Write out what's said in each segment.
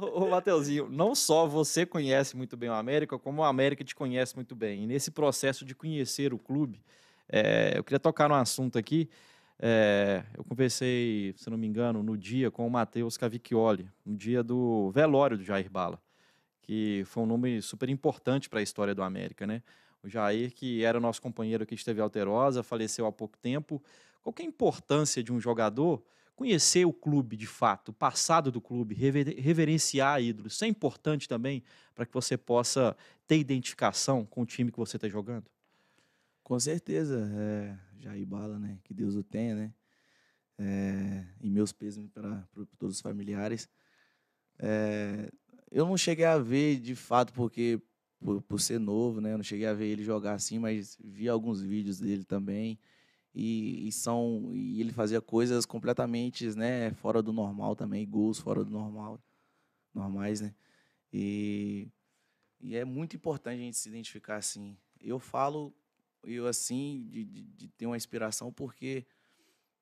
Ô, ô Mateuzinho, não só você conhece muito bem o América, como o América te conhece muito bem. E nesse processo de conhecer o clube, é, eu queria tocar num assunto aqui. É, eu conversei, se não me engano, no dia com o Matheus Cavicchioli, no dia do velório do Jair Bala, que foi um nome super importante para a história do América, né? O Jair, que era nosso companheiro que esteve alterosa, faleceu há pouco tempo. Qual é a importância de um jogador conhecer o clube de fato, o passado do clube, rever, reverenciar ídolos. Isso é importante também para que você possa ter identificação com o time que você está jogando? Com certeza, é, Jair Bala, né? Que Deus o tenha, né? É, e meus pêsames para todos os familiares. É, eu não cheguei a ver de fato, porque por, por, ser novo, né? Eu não cheguei a ver ele jogar assim, mas vi alguns vídeos dele também e, e, são e ele fazia coisas completamente né fora do normal também gols fora do normal normais né e, e é muito importante a gente se identificar assim eu falo eu assim de, de, de ter uma inspiração porque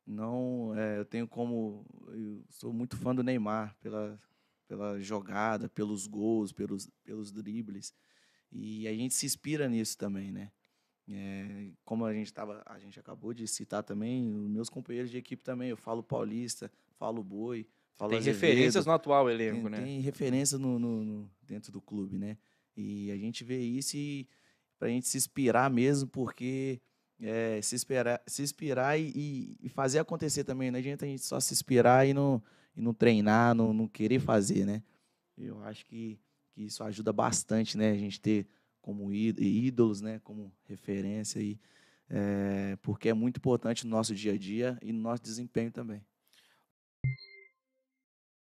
não é, eu tenho como eu sou muito fã do Neymar pela pela jogada pelos gols pelos pelos dribles e a gente se inspira nisso também né é, a gente tava, a gente acabou de citar também, os meus companheiros de equipe também, eu falo paulista, falo boi, falo Tem Azevedo, referências no atual elenco, tem, né? Tem referência no, no, no, dentro do clube, né? E a gente vê isso e pra gente se inspirar mesmo, porque é, se, inspirar, se inspirar e, e, fazer acontecer também, não adianta a gente só se inspirar e não, e não treinar, não, não querer fazer, né? Eu acho que, que isso ajuda bastante, né? A gente ter como ídolos, né? Como referência e é, porque é muito importante no nosso dia a dia e no nosso desempenho também.